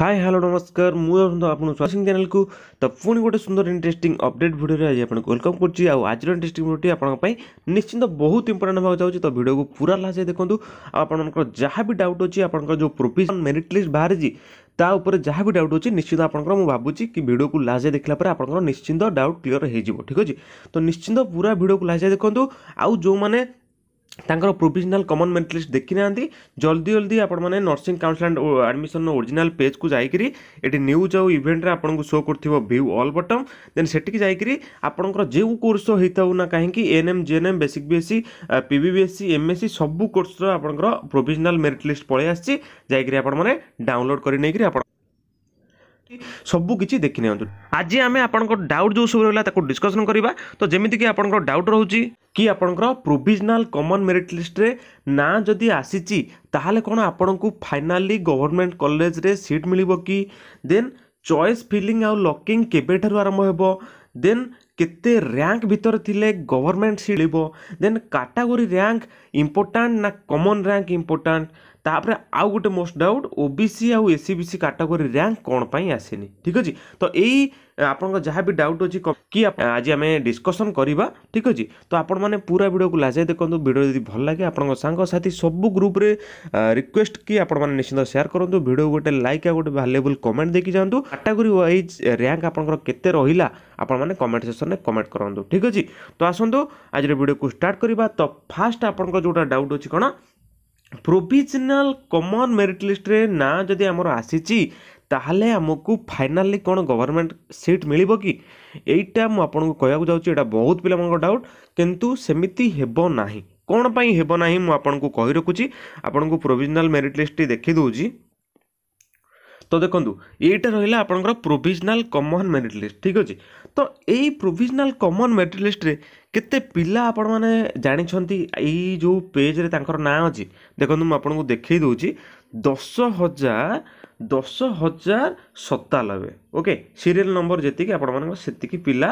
high hello ନମସ୍କାର ମୁଁ ଆପଣଙ୍କୁ ଆପଣଙ୍କ ସ୍ୱାସିଂ ଚ୍ୟାନେଲକୁ ତ ପୁଣି ଗୋଟେ ସୁନ୍ଦର ଇଣ୍ଟରେଷ୍ଟିଂ ଅପଡେଟ୍ ଭିଡ଼ିଓରେ ଆଜି ଆପଣଙ୍କୁ ୱେଲକମ୍ କରୁଛି ଆଉ ଆଜିର ଇଣ୍ଟରେଷ୍ଟିଂ ଭିଡ଼ିଓଟି ଆପଣଙ୍କ ପାଇଁ ନିଶ୍ଚିନ୍ତ ବହୁତ ଇମ୍ପୋର୍ଟାଣ୍ଟ ହେବାକୁ ଯାଉଛି ତ ଭିଡ଼ିଓକୁ ପୁରା ଲାଷ୍ଟ ଯାଏ ଦେଖନ୍ତୁ ଆଉ ଆପଣଙ୍କର ଯାହା ବି ଡାଉଟ୍ ଅଛି ଆପଣଙ୍କର ଯେଉଁ ପ୍ରୋଭିଜନ୍ ମେରିଟ୍ ଲିଷ୍ଟ ବାହାରିଛି ତା ଉପରେ ଯାହା ବି ଡାଉଟ୍ ଅଛି ନିଶ୍ଚିତ ଆପଣଙ୍କର ମୁଁ ଭାବୁଛି କି ଭିଡ଼ିଓକୁ ଲାଷ୍ଟ ଯାଏ ଦେଖିଲା ପରେ ଆପଣଙ୍କର ନିଶ୍ଚିନ୍ତ ଡାଉଟ୍ କ୍ଲିଅର୍ ହୋଇଯିବ ଠିକ୍ ଅଛି ତ ନିଶ୍ଚିନ୍ତ ପୁରା ଭିଡ଼ିଓକୁ ଲାଷ୍ଟ ଯାଏ ଦେଖନ୍ତୁ ଆଉ ଯେଉଁମାନେ ତାଙ୍କର ପ୍ରୋଭିଜନାଲ୍ କମନ୍ ମେରିଟ୍ ଲିଷ୍ଟ ଦେଖିନାହାନ୍ତି ଜଲ୍ଦି ଜଲ୍ଦି ଆପଣମାନେ nursing council and admission original ପେଜ୍କୁ ଯାଇକରି ଏଠି ନ୍ୟୁଜ୍ ଆଉ ଇଭେଣ୍ଟରେ ଆପଣଙ୍କୁ ଶୋ କରୁଥିବ ଭ୍ୟୁ ଅଲ୍ ବଟମ୍ ଦେନ୍ ସେଠିକି ଯାଇକରି ଆପଣଙ୍କର ଯେଉଁ କୋର୍ସ ହେଇଥାଉ ନା କାହିଁକି ANM GNM basic BSc PBBSc MSc ସବୁ କୋର୍ସର ଆପଣଙ୍କର ପ୍ରୋଭିଜନାଲ୍ ମେରିଟ୍ ଲିଷ୍ଟ ପଳେଇ ଆସିଛି ଯାଇକରି ଆପଣମାନେ ଡାଉନଲୋଡ଼୍ କରି ନେଇକରି ଆପଣ ସବୁ କିଛି ଦେଖିନିଅନ୍ତୁ ଆଜି ଆମେ ଆପଣଙ୍କ ଡାଉଟ୍ ଯେଉଁ ସବୁ ରହିଲା ତାକୁ ଡିସ୍କସନ୍ କରିବା ତ ଯେମିତିକି ଆପଣଙ୍କର ଡାଉଟ୍ ରହୁଛି କି ଆପଣଙ୍କର ପ୍ରୋଭିଜନାଲ୍ କମନ୍ ମେରିଟ୍ ଲିଷ୍ଟରେ ନାଁ ଯଦି ଆସିଛି ତାହେଲେ କ'ଣ ଆପଣଙ୍କୁ ଫାଇନାଲି ଗଭର୍ଣ୍ଣମେଣ୍ଟ କଲେଜରେ ସିଟ୍ ମିଳିବ କି ଦେନ୍ ଚଏସ୍ ଫିଲିଂ ଆଉ ଲକିଂ କେବେଠାରୁ ଆରମ୍ଭ ହେବ ଦେନ୍ କେତେ ର୍ୟାଙ୍କ ଭିତରେ ଥିଲେ ଗଭର୍ଣ୍ଣମେଣ୍ଟ ସିଟ୍ ମିଳିବ ଦେନ୍ କାଟାଗୋରୀ ର୍ୟାଙ୍କ ଇମ୍ପୋର୍ଟାଣ୍ଟ ନା କମନ୍ ର୍ୟାଙ୍କ ଇମ୍ପୋର୍ଟାଣ୍ଟ ତାପରେ ଆଉ ଗୋଟେ ମୋଷ୍ଟ ଡାଉଟ୍ ଓବିସି ଆଉ ଏସି ବିସି କାଟାଗୋରୀ ରାଙ୍କ କ'ଣ ପାଇଁ ଆସିନି ଠିକ୍ ଅଛି ତ ଏଇ ଆପଣଙ୍କ ଯାହା ବି ଡାଉଟ୍ ଅଛି କି ଆଜି ଆମେ ଡିସ୍କସନ୍ କରିବା ଠିକ୍ ଅଛି ତ ଆପଣମାନେ ପୁରା ଭିଡ଼ିଓକୁ ଲାଜାଇ ଦେଖନ୍ତୁ ଭିଡ଼ିଓ ଯଦି ଭଲ ଲାଗେ ଆପଣଙ୍କ ସାଙ୍ଗସାଥି ସବୁ ଗ୍ରୁପ୍ରେ ରିକ୍ୱେଷ୍ଟ କି ଆପଣମାନେ ନିଶ୍ଚିନ୍ତ ସେୟାର କରନ୍ତୁ ଭିଡ଼ିଓ ଗୋଟେ ଲାଇକ୍ ଆଉ ଗୋଟେ ଭାଲ୍ୟୁବୁଲ୍ କମେଣ୍ଟ ଦେଇକି ଯାଆନ୍ତୁ କାଟାଗୋରୀ ୱାଇଜ୍ ର୍ୟାଙ୍କ ଆପଣଙ୍କର କେତେ ରହିଲା ଆପଣମାନେ କମେଣ୍ଟ ସେକ୍ସନ୍ରେ କମେଣ୍ଟ କରନ୍ତୁ ଠିକ୍ ଅଛି ତ ଆସନ୍ତୁ ଆଜିର ଭିଡ଼ିଓକୁ ଷ୍ଟାର୍ଟ କରିବା ତ ଫାଷ୍ଟ ଆପଣଙ୍କର ଯେଉଁଟା ଡାଉଟ୍ ଅଛି କ'ଣ ପ୍ରୋଭିଜନାଲ୍ କମନ୍ ମେରିଟ୍ ଲିଷ୍ଟରେ ନାଁ ଯଦି ଆମର ଆସିଛି ତାହେଲେ ଆମକୁ ଫାଇନାଲି କ'ଣ ଗଭର୍ଣ୍ଣମେଣ୍ଟ ସିଟ୍ ମିଳିବ କି ଏଇଟା ମୁଁ ଆପଣଙ୍କୁ କହିବାକୁ ଯାଉଛି ଏଇଟା ବହୁତ ପିଲାମାନଙ୍କ ଡାଉଟ୍ କିନ୍ତୁ ସେମିତି ହେବ ନାହିଁ କ'ଣ ପାଇଁ ହେବ ନାହିଁ ମୁଁ ଆପଣଙ୍କୁ କହି ରଖୁଛି ଆପଣଙ୍କୁ ପ୍ରୋଭିଜନାଲ୍ ମେରିଟ୍ ଲିଷ୍ଟଟି ଦେଖି ଦେଉଛି ତ ଦେଖନ୍ତୁ ଏଇଟା ରହିଲା ଆପଣଙ୍କର ପ୍ରୋଭିଜନାଲ୍ କମନ୍ ମେରିଟ୍ ଲିଷ୍ଟ ଠିକ୍ ଅଛି ତ ଏଇ ପ୍ରୋଭିଜନାଲ୍ କମନ୍ ମେରିଟ୍ ଲିଷ୍ଟରେ କେତେ ପିଲା ଆପଣମାନେ ଜାଣିଛନ୍ତି ଏଇ ଯେଉଁ ପେଜ୍ରେ ତାଙ୍କର ନାଁ ଅଛି ଦେଖନ୍ତୁ ମୁଁ ଆପଣଙ୍କୁ ଦେଖାଇ ଦେଉଛି ଦଶ ହଜାର ଦଶ ହଜାର ସତାନବେ ଓକେ ସିରିଏଲ୍ ନମ୍ବର ଯେତିକି ଆପଣମାନଙ୍କର ସେତିକି ପିଲା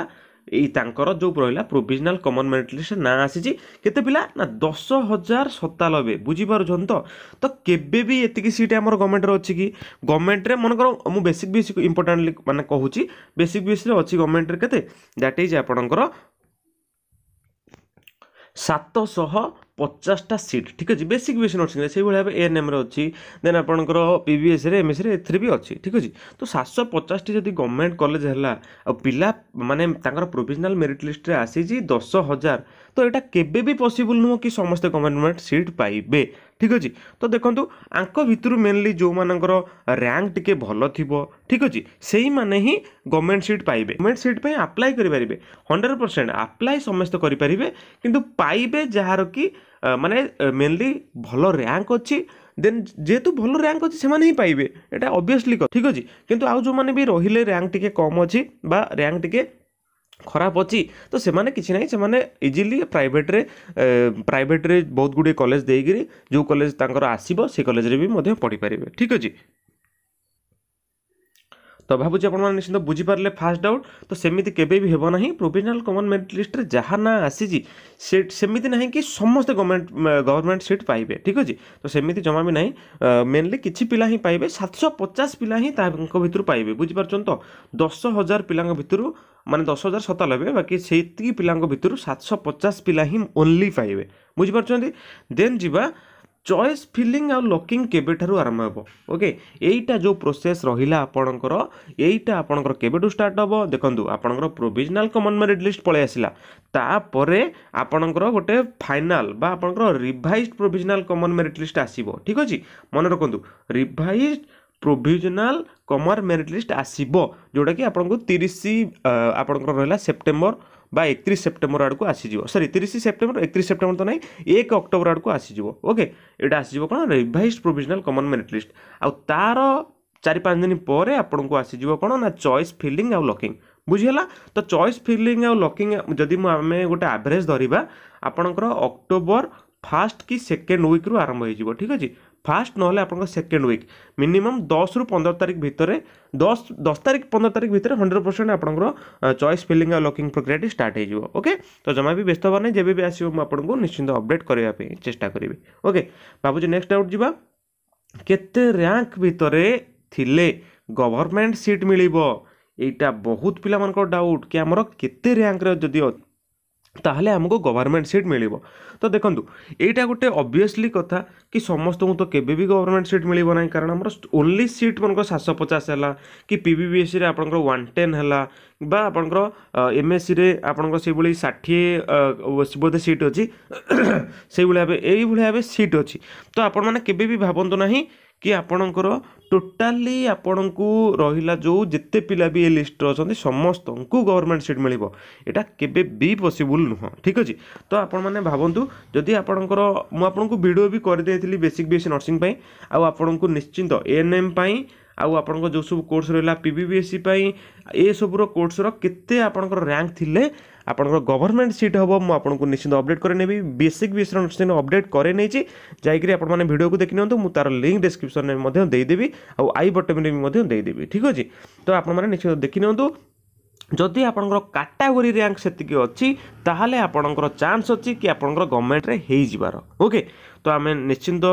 ଏଇ ତାଙ୍କର ଯେଉଁ ରହିଲା ପ୍ରୋଭିଜନାଲ୍ କମନ୍ ମେରିଟ୍ ଲିଷ୍ଟରେ ନାଁ ଆସିଛି କେତେ ପିଲା ନା ଦଶ ହଜାର ସତାନବେ ବୁଝିପାରୁଛନ୍ତି ତ ତ କେବେ ବି ଏତିକି ସିଟ୍ ଆମର ଗଭର୍ଣ୍ଣମେଣ୍ଟରେ ଅଛି କି ଗଭର୍ଣ୍ଣମେଣ୍ଟରେ ମନେକର ମୁଁ ବେସିକ୍ ବେସିକ୍ ଇମ୍ପୋର୍ଟାଣ୍ଟଲି ମାନେ କହୁଛି ବେସିକ୍ ବେସିରେ ଅଛି ଗଭର୍ଣ୍ଣମେଣ୍ଟରେ କେତେ ଦ୍ୟାଟ୍ ଇଜ୍ ଆପଣଙ୍କର ସାତଶହ ପଚାଶଟା ସିଟ୍ ଠିକ୍ ଅଛି ବେସିକ୍ ବେଶୀ ନର୍ସିଂରେ ସେଇଭଳି ଭାବେ ଏଏନ୍ଏମ୍ରେ ଅଛି ଦେନ୍ ଆପଣଙ୍କର ବି ପିବିଏସ୍ରେ ଏମ୍ଏସ୍ରେ ଏଥିରେ ବି ଅଛି ଠିକ୍ ଅଛି ତ ସାତଶହ ପଚାଶଟି ଯଦି ଗଭର୍ଣ୍ଣମେଣ୍ଟ କଲେଜ ହେଲା ଆଉ ପିଲା ମାନେ ତାଙ୍କର ପ୍ରୋଭିଜନାଲ୍ ମେରିଟ୍ ଲିଷ୍ଟରେ ଆସିଛି ଦଶ ହଜାର ତ ଏଇଟା କେବେ ବି ପସିବୁଲ୍ ନୁହଁ କି ସମସ୍ତେ ଗଭର୍ଣ୍ଣମେଣ୍ଟ ସିଟ୍ ପାଇବେ ଠିକ୍ ଅଛି ତ ଦେଖନ୍ତୁ ଆଙ୍କ ଭିତରୁ ମେନ୍ଲି ଯେଉଁମାନଙ୍କର ରାଙ୍କ ଟିକେ ଭଲ ଥିବ ଠିକ୍ ଅଛି ସେଇମାନେ ହିଁ ଗଭର୍ଣ୍ଣମେଣ୍ଟ ସିଟ୍ ପାଇବେ ଗଭର୍ଣ୍ଣମେଣ୍ଟ ସିଟ୍ ପାଇଁ ଆପ୍ଲାଏ କରିପାରିବେ ହଣ୍ଡ୍ରେଡ଼୍ ପରସେଣ୍ଟ ଆପ୍ଲାଏ ସମସ୍ତେ କରିପାରିବେ କିନ୍ତୁ ପାଇବେ ଯାହାର କି ମାନେ ମେନଲି ଭଲ ର୍ୟାଙ୍କ ଅଛି ଦେନ୍ ଯେହେତୁ ଭଲ ର୍ୟାଙ୍କ ଅଛି ସେମାନେ ହିଁ ପାଇବେ ଏଇଟା ଅବଭିୟସ୍ଲି ଠିକ୍ ଅଛି କିନ୍ତୁ ଆଉ ଯେଉଁମାନେ ବି ରହିଲେ ର୍ୟାଙ୍କ ଟିକେ କମ୍ ଅଛି ବା ର୍ୟାଙ୍କ ଟିକେ ଖରାପ ଅଛି ତ ସେମାନେ କିଛି ନାହିଁ ସେମାନେ ଇଜିଲି ପ୍ରାଇଭେଟ୍ରେ ପ୍ରାଇଭେଟ୍ରେ ବହୁତ ଗୁଡ଼ିଏ କଲେଜ ଦେଇକିରି ଯେଉଁ କଲେଜ ତାଙ୍କର ଆସିବ ସେ କଲେଜରେ ବି ମଧ୍ୟ ପଢ଼ିପାରିବେ ଠିକ୍ ଅଛି तो भाबूँ आप निश्चित तो बुझीपारे फास्ट आउट तो सेमती के हेना प्रोविजनाल कमन मेरीट लिस्ट जहाँ ना आसी सेमती ना कि समस्त गवर्नमेंट गवर्नमेंट सीट पाइबे ठीक अच्छे तो सेमती जमा भी ना मेनली कि पिला ही सात सौ पचास पिला ही भितर पाइबे बुझीपार दस हजार पिला मानते दस हजार सतानबे बाकी से पिला सौ पचास पिला ही ओनली पाइबे बुझीपार देन जी ଚଏସ୍ ଫିଲିଂ ଆଉ ଲକିଂ କେବେଠାରୁ ଆରମ୍ଭ ହେବ ଓକେ ଏଇଟା ଯେଉଁ ପ୍ରୋସେସ୍ ରହିଲା ଆପଣଙ୍କର ଏଇଟା ଆପଣଙ୍କର କେବେଠୁ ଷ୍ଟାର୍ଟ ହେବ ଦେଖନ୍ତୁ ଆପଣଙ୍କର ପ୍ରୋଭିଜନାଲ୍ କମନ୍ ମେରିଟ୍ ଲିଷ୍ଟ ପଳେଇ ଆସିଲା ତାପରେ ଆପଣଙ୍କର ଗୋଟେ ଫାଇନାଲ୍ ବା ଆପଣଙ୍କର revise provisional common merit list ଆସିବ ଠିକ୍ ଅଛି ମନେ ରଖନ୍ତୁ revise provisional common merit list ଆସିବ ଯେଉଁଟାକି ଆପଣଙ୍କୁ ତିରିଶ ଆପଣଙ୍କର ରହିଲା ସେପ୍ଟେମ୍ବର বা একত্রিশ সেপ্টেম্বর আড়ক আসিযোগ সরি তিরিশ সেপ্টেম্বর একত্রিশ সেপ্টেম্বর তো না এক অক্টোবর আড়ক আসিযোগ ওকে এটা আসিযোগ কোণ revise provisional common merit list আর চারি পাঁচ দিন পরে আপনার আসিযোগ কোণ না চয়েস ফিলিং আউ লকিং বুঝিলা তো চয়েস ফিলিং আউ লকিং যদি আমি গোটে আভরেজ ধরিবা আপনার অক্টোবর ফার্স্ট কি সেকেন্ড উইক্রু আরম্ভ হয়ে ঠিক আছে ফার্স্ট নহলে আপনার সেকেন্ড উইক মিনিমম দশ রু পনেরো তারিখ ভিতরে দশ দশ তারিখ পনেরো তারিখ ভিতরে হন্ড্রেড পরসেন্ট আপনার চয়েস ফিলিং আর লকিং প্রক্রিয়াটি স্টার্ট হয়ে যাব ওকে তো জমা বি ব্যস্ত হবার নাই যেবে বি আসবে মু আপনার নিশ্চিন্ত অপডেট করা চেষ্টা করবি ওকে ভাবুছি নেক্সট আউট যা କେତେ ର୍ୟାଙ୍କ ଭିତରେ ଥିଲେ ଗଭର୍ଣ୍ଣମେଣ୍ଟ ସିଟ୍ ମିଳିବ ଏଇଟା ବହୁତ ପିଲାମାନଙ୍କର ଡାଉଟ୍ କି ଆମର କେତେ ର୍ୟାଙ୍କରେ ଯଦି ତାହେଲେ ଆମକୁ ଗଭର୍ଣ୍ଣମେଣ୍ଟ ସିଟ୍ ମିଳିବ ତ ଦେଖନ୍ତୁ ଏଇଟା ଗୋଟେ ଅବଭିୟସଲି କଥା କି ସମସ୍ତଙ୍କୁ ତ କେବେ ବି ଗଭର୍ଣ୍ଣମେଣ୍ଟ ସିଟ୍ ମିଳିବ ନାହିଁ କାରଣ ଆମର ଓନ୍ଲି ସିଟ୍ ମନେକର ସାତଶହ ପଚାଶ ହେଲା କି ପି ବି ବି ଏସ୍ସିରେ ଆପଣଙ୍କର ୱାନ୍ ଟେନ୍ ହେଲା ବା ଆପଣଙ୍କର ଏମ୍ଏସ୍ସିରେ ଆପଣଙ୍କର ସେଇଭଳି ଷାଠିଏ ବୋଧେ ସିଟ୍ ଅଛି ସେଇଭଳି ଭାବେ ଏଇଭଳି ଭାବେ ସିଟ୍ ଅଛି ତ ଆପଣମାନେ କେବେ ବି ଭାବନ୍ତୁ ନାହିଁ କି ଆପଣଙ୍କର ଟୋଟାଲି ଆପଣଙ୍କୁ ରହିଲା ଯେଉଁ ଯେତେ ପିଲା ବି ଏ ଲିଷ୍ଟରେ ଅଛନ୍ତି ସମସ୍ତଙ୍କୁ ଗଭର୍ଣ୍ଣମେଣ୍ଟ ସିଟ୍ ମିଳିବ ଏଇଟା କେବେ ବି ପସିବୁଲ୍ ନୁହଁ ଠିକ୍ ଅଛି ତ ଆପଣମାନେ ଭାବନ୍ତୁ ଯଦି ଆପଣଙ୍କର ମୁଁ ଆପଣଙ୍କୁ ଭିଡ଼ିଓ ବି କରିଦେଇଥିଲି ବେସିକ୍ ବିଏସ୍ସି ନର୍ସିଂ ପାଇଁ ଆଉ ଆପଣଙ୍କୁ ନିଶ୍ଚିନ୍ତ ଏଏନ୍ଏମ୍ ପାଇଁ ଆଉ ଆପଣଙ୍କ ଯେଉଁ ସବୁ କୋର୍ସ ରହିଲା P B B S C ପାଇଁ ଏସବୁର କୋର୍ସର କେତେ ଆପଣଙ୍କର ର୍ୟାଙ୍କ ଥିଲେ আপনার গভর্নমেন্ট সিট হব মু আপনার নিশ্চিত অপডেট করে নেবি বেসিক বিএসসি অনুষ্ঠিন অপডেট করে নেইছি যাইকি আপনার ভিডিওকে মানে দেখি নিও মু তার লিঙ্ক ডেসক্রিপশনে মধ্যে দেইদেবি আউ আই বটমে মধ্যে দেইদেবি ঠিক আছে তো আপনার নিশ্চিত দেখি নিও ଯଦି ଆପଣଙ୍କର କାଟାଗୋରୀ ରାଙ୍କ ସେତିକି ଅଛି ତାହେଲେ ଆପଣଙ୍କର ଚାନ୍ସ ଅଛି କି ଆପଣଙ୍କର ଗଭର୍ଣ୍ଣମେଣ୍ଟରେ ହେଇଯିବାର ଓକେ ତ ଆମେ ନିଶ୍ଚିନ୍ତ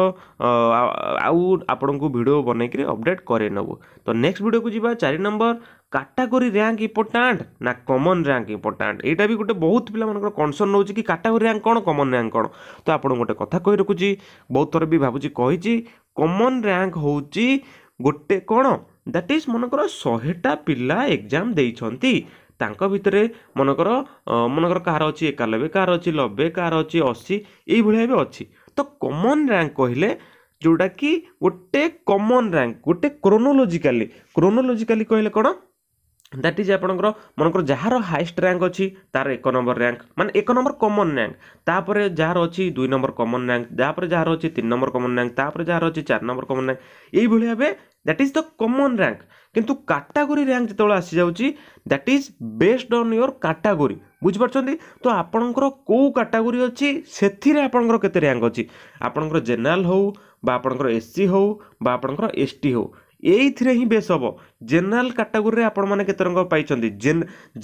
ଆଉ ଆପଣଙ୍କୁ ଭିଡ଼ିଓ ବନେଇକିରି ଅପଡ଼େଟ୍ କରେଇ ନେବୁ ତ ନେକ୍ସଟ ଭିଡ଼ିଓକୁ ଯିବା ଚାରି ନମ୍ବର କାଟାଗୋରୀ ରାଙ୍କ ଇମ୍ପୋର୍ଟାଣ୍ଟ ନା କମନ୍ ର୍ୟାଙ୍କ ଇମ୍ପୋର୍ଟାଣ୍ଟ ଏଇଟା ବି ଗୋଟେ ବହୁତ ପିଲାମାନଙ୍କର କନସର୍ନ ରହୁଛି କି କାଟାଗୋରୀ ରାଙ୍କ କ'ଣ କମନ୍ ରାଙ୍କ କ'ଣ ତ ଆପଣଙ୍କୁ ଗୋଟେ କଥା କହି ରଖୁଛି ବହୁତ ଥର ବି ଭାବୁଛି କହିଛି କମନ୍ ରାଙ୍କ ହେଉଛି ଗୋଟେ କ'ଣ ଦ୍ୟାଟ୍ ଇଜ୍ ମନେକର ଶହେଟା ପିଲା ଏକ୍ଜାମ୍ ଦେଇଛନ୍ତି ତାଙ୍କ ଭିତରେ ମନେକର ମନେକର କାହାର ଅଛି ଏକାନବେ କାହାର ଅଛି ନବେ କାହାର ଅଛି ଅଶୀ ଏଇଭଳିଆ ବି ଅଛି ତ କମନ୍ ରାଙ୍କ କହିଲେ ଯେଉଁଟାକି ଗୋଟେ କମନ୍ ରାଙ୍କ ଗୋଟେ କ୍ରୋନୋଲୋଜିକାଲି କ୍ରୋନୋଲୋଜିକାଲି କହିଲେ କ'ଣ ଦ୍ୟାଟ୍ ଇଜ୍ ଆପଣଙ୍କର ମନେକର ଯାହାର ହାଏଷ୍ଟ ରାଙ୍କ ଅଛି ତା'ର ଏକ ନମ୍ବର ରାଙ୍କ ମାନେ ଏକ ନମ୍ବର କମନ୍ ରାଙ୍କ ତା'ପରେ ଯାହାର ଅଛି ଦୁଇ ନମ୍ବର କମନ୍ ରାଙ୍କ ତା'ପରେ ଯାହାର ଅଛି ତିନି ନମ୍ବର କମନ୍ ରାଙ୍କ ତା'ପରେ ଯାହାର ଅଛି ଚାରି ନମ୍ବର କମନ୍ ର୍ୟାଙ୍କ ଏଇଭଳି ଭାବେ that is the common rank କିନ୍ତୁ କାଟାଗୋରୀ ରାଙ୍କ ଯେତେବେଳେ ଆସିଯାଉଛି that is best on your category ବୁଝିପାରୁଛନ୍ତି ତ ଆପଣଙ୍କର କେଉଁ କାଟାଗୋରୀ ଅଛି ସେଥିରେ ଆପଣଙ୍କର କେତେ ରାଙ୍କ ଅଛି ଆପଣଙ୍କର ଜେନେରାଲ୍ ହେଉ ବା ଆପଣଙ୍କର ଏସ୍ ସି ହେଉ ବା ଆପଣଙ୍କର ଏସ୍ ଟି ହେଉ ଏଇଥିରେ ହିଁ ବେସ୍ ହେବ ଜେନେରାଲ କାଟାଗୋରୀରେ ଆପଣମାନେ କେତେ ରଙ୍ଗ ପାଇଛନ୍ତି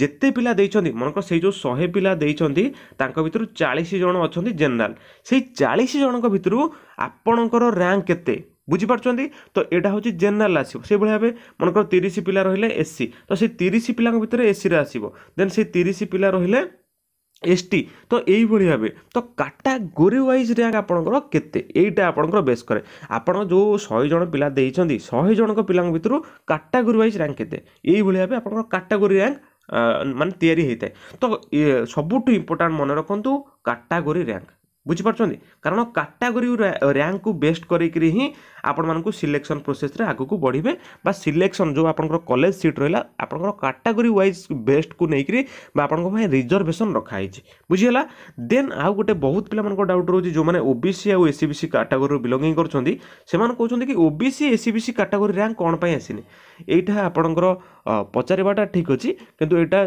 ଯେତେ ପିଲା ଦେଇଛନ୍ତି ମନେକର ସେଇ ଯେଉଁ ଶହେ ପିଲା ଦେଇଛନ୍ତି ତାଙ୍କ ଭିତରୁ ଚାଳିଶ ଜଣ ଅଛନ୍ତି ଜେନେରାଲ ସେଇ ଚାଳିଶ ଜଣଙ୍କ ଭିତରୁ ଆପଣଙ୍କର ର୍ୟାଙ୍କ କେତେ ବୁଝିପାରୁଛନ୍ତି ତ ଏଇଟା ହେଉଛି ଜେନେରାଲ ଆସିବ ସେଇଭଳି ଭାବେ ମନେକର ତିରିଶ ପିଲା ରହିଲେ ଏସ୍ସି ତ ସେଇ ତିରିଶ ପିଲାଙ୍କ ଭିତରେ ଏସ୍ସିରେ ଆସିବ ଦେନ୍ ସେଇ ତିରିଶ ପିଲା ରହିଲେ এসটি তো এইভଳି ଭାବେ ତ କାଟାଗୋରୀ ୱାଇଜ୍ ର୍ୟାଙ୍କ ଆପଣଙ୍କର କେତେ ଏଇଟା ଆପଣଙ୍କର ବେସ୍ କରେ ଆପଣ ଯେଉଁ ଶହେ ଜଣ ପିଲା ଦେଇଛନ୍ତି ଶହେ ଜଣଙ୍କ ପିଲାଙ୍କ ଭିତରୁ କାଟାଗୋରୀ ୱାଇଜ୍ ର୍ୟାଙ୍କ କେତେ ଏଇଭଳି ଭାବେ ଆପଣଙ୍କର କାଟାଗୋରୀ ର୍ୟାଙ୍କ ମାନେ ତିଆରି ହୋଇଥାଏ ତ ସବୁଠୁ ଇମ୍ପୋର୍ଟାଣ୍ଟ ମନେ ରଖନ୍ତୁ କାଟାଗୋରୀ ର୍ୟାଙ୍କ ବୁଝିପାରୁଛନ୍ତି କାରଣ କାଟାଗୋରୀ ର୍ୟାଙ୍କକୁ ବେଷ୍ଟ କରିକିରି ହିଁ ଆପଣମାନଙ୍କୁ ସିଲେକ୍ସନ୍ ପ୍ରୋସେସ୍ରେ ଆଗକୁ ବଢ଼ିବେ ବା ସିଲେକ୍ସନ୍ ଯେଉଁ ଆପଣଙ୍କର କଲେଜ ସିଟ୍ ରହିଲା ଆପଣଙ୍କର କାଟାଗୋରୀ ୱାଇଜ୍ ବେଷ୍ଟକୁ ନେଇକିରି ବା ଆପଣଙ୍କ ପାଇଁ ରିଜର୍ଭେସନ୍ ରଖାହେଇଛି ବୁଝିହେଲା ଦେନ୍ ଆଉ ଗୋଟେ ବହୁତ ପିଲାମାନଙ୍କ ଡାଉଟ୍ ରହୁଛି ଯେଉଁମାନେ ଓବିସି ଆଉ ଏସ୍ସି ବିସି କାଟାଗୋରୀରୁ ବିଲଙ୍ଗିଂ କରୁଛନ୍ତି ସେମାନେ କହୁଛନ୍ତି କି OBC SC BC category rank କ'ଣ ପାଇଁ ଆସିନି ଏଇଟା ଆପଣଙ୍କର ପଚାରିବାଟା ଠିକ୍ ଅଛି କିନ୍ତୁ ଏଇଟା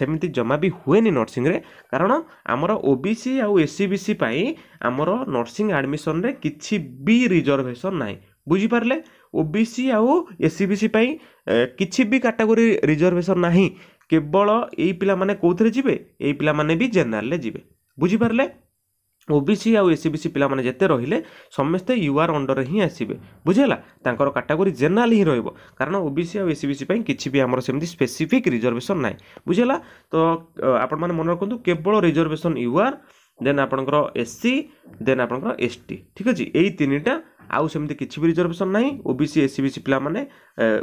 ସେମିତି ଜମା ବି ହୁଏନି ନର୍ସିଂରେ କାରଣ ଆମର ଓବିସି ଆଉ ଏସ୍ସି ବିସି ପାଇଁ ପାଇଁ ଆମର ନର୍ସିଂ ଆଡ଼ମିସନରେ କିଛି ବି ରିଜର୍ଭେସନ୍ ନାହିଁ ବୁଝିପାରିଲେ ଓ ବି ସି ଆଉ ଏସ୍ ସି ବି ସି ପାଇଁ କିଛି ବି କାଟାଗୋରୀ ରିଜର୍ଭେସନ୍ ନାହିଁ କେବଳ ଏଇ ପିଲାମାନେ କେଉଁଥିରେ ଯିବେ ଏଇ ପିଲାମାନେ ବି ଜେନେରାଲରେ ଯିବେ ବୁଝିପାରିଲେ ଓବିସି ଆଉ ଏସ୍ ସି ବି ସି ପିଲାମାନେ ଯେତେ ରହିଲେ ସମସ୍ତେ ୟୁ ଆର୍ ଅଣ୍ଡରରେ ହିଁ ଆସିବେ ବୁଝିହେଲା ତାଙ୍କର କାଟାଗୋରୀ ଜେନେରାଲ ହିଁ ରହିବ କାରଣ ଓବିସି ଆଉ ଏସ୍ ସି ବି ସି ପାଇଁ କିଛି ବି ଆମର ସେମିତି ସ୍ପେସିଫିକ୍ ରିଜର୍ଭେସନ୍ ନାହିଁ ବୁଝିହେଲା ତ ଆପଣମାନେ ମନେ ରଖନ୍ତୁ କେବଳ ରିଜର୍ଭେସନ୍ ୟୁ ଆର୍ ଦେନ୍ ଆପଣଙ୍କର ଏସ୍ ସି ଦେନ୍ ଆପଣଙ୍କର ଏସ୍ ଟି ଠିକ୍ ଅଛି ଏଇ ତିନିଟା ଆଉ ସେମିତି କିଛି ବି ରିଜର୍ଭେସନ୍ ନାହିଁ OBC S C B C ପିଲାମାନେ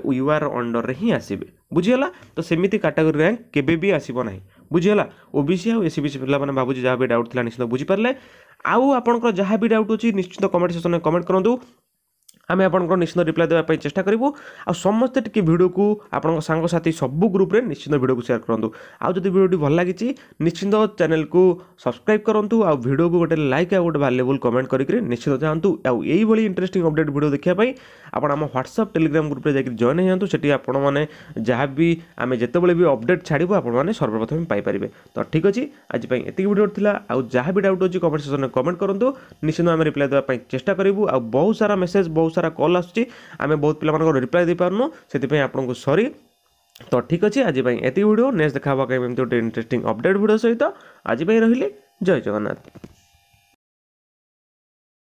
ୟୁ ଆର୍ ଅଣ୍ଡର୍ରେ ହିଁ ଆସିବେ ବୁଝିଗଲା ତ ସେମିତି କାଟାଗୋରୀ ର୍ୟାଙ୍କ କେବେ ବି ଆସିବ ନାହିଁ ବୁଝିଗଲା ଓବିସି ଆଉ ଏସ୍ ସି ବି ସି ପିଲାମାନେ ଭାବୁଛି ଯାହା ବି ଡାଉଟ୍ ଥିଲା ନିଶ୍ଚିତ ବୁଝିପାରିଲେ ଆଉ ଆପଣଙ୍କର ଯାହା ବି ଡାଉଟ୍ ଅଛି ନିଶ୍ଚିତ କମେଣ୍ଟ ସେକ୍ସନ୍ରେ କମେଣ୍ଟ କରନ୍ତୁ ଆମେ ଆପଣଙ୍କର ନିଶ୍ଚିନ୍ତ ରିପ୍ଲାଏ ଦେବା ପାଇଁ ଚେଷ୍ଟା କରିବୁ ଆଉ ସମସ୍ତେ ଟିକେ ଭିଡ଼ିଓକୁ ଆପଣଙ୍କ ସାଙ୍ଗସାଥି ସବୁ ଗ୍ରୁପ୍ରେ ନିଶ୍ଚିନ୍ତ ଭିଡ଼ିଓକୁ ସେୟାର କରନ୍ତୁ ଆଉ ଯଦି ଭିଡ଼ିଓଟି ଭଲ ଲାଗିଛି ନିଶ୍ଚିନ୍ତ ଚ୍ୟାନେଲକୁ ସବସ୍କ୍ରାଇବ୍ କରନ୍ତୁ ଆଉ ଭିଡ଼ିଓକୁ ଗୋଟେ ଲାଇକ୍ ଆଉ ଗୋଟେ ଭାଲ୍ୟୁବୁଲ୍ କମେଣ୍ଟ କରିକି ନିଶ୍ଚିତ ଯାଆନ୍ତୁ ଆଉ ଏଇଭଳି ଇଣ୍ଟରେଷ୍ଟିଂ ଅପଡ଼େଟ୍ ଭିଡ଼ିଓ ଦେଖିବା ପାଇଁ ଆପଣ ଆମ ହ୍ୱାଟ୍ସଆପ୍ ଟେଲିଗ୍ରାମ ଗ୍ରୁପ୍ରେ ଯାଇକି ଜଏନ୍ ହେଇଯାଆନ୍ତୁ ସେଠି ଆପଣମାନେ ଯାହା ବି ଆମେ ଯେତେବେଳେ ବି ଅପଡ଼େଟ୍ ଛାଡ଼ିବୁ ଆପଣମାନେ ସର୍ବପ୍ରଥମେ ପାଇପାରିବେ ତ ଠିକ୍ ଅଛି ଆଜି ପାଇଁ ଏତିକି ଭିଡ଼ିଓ ଥିଲା ଆଉ ଯାହା ବି ଡାଉଟ୍ ଅଛି କମେଣ୍ଟ ସେକ୍ସନରେ କମେଣ୍ଟ କରନ୍ତୁ ନିଶ୍ଚିନ୍ତ ଆମେ ରିପ୍ଲାଏ ଦେବା ପାଇଁ ଚେଷ୍ଟା କରିବୁ ଆଉ ବହୁତ ସାରା ମେସେଜ ବହୁତ ବହୁତ ସାରା କଲ୍ ଆସୁଛି ଆମେ ବହୁତ ପିଲାମାନଙ୍କର ରିପ୍ଲାଏ ଦେଇପାରୁନୁ ସେଥିପାଇଁ ଆପଣଙ୍କୁ ସରି ତ ଠିକ୍ ଅଛି ଆଜି ପାଇଁ ଏତିକି ଭିଡ଼ିଓ ନେକ୍ସଟ୍ ଦେଖା ହେବା ପାଇଁ ଏମିତି ଗୋଟେ ଇଣ୍ଟରେଷ୍ଟିଂ ଅପଡ଼େଟ୍ ଭିଡ଼ିଓ ସହିତ ଆଜି ପାଇଁ ରହିଲି ଜୟ ଜଗନ୍ନାଥ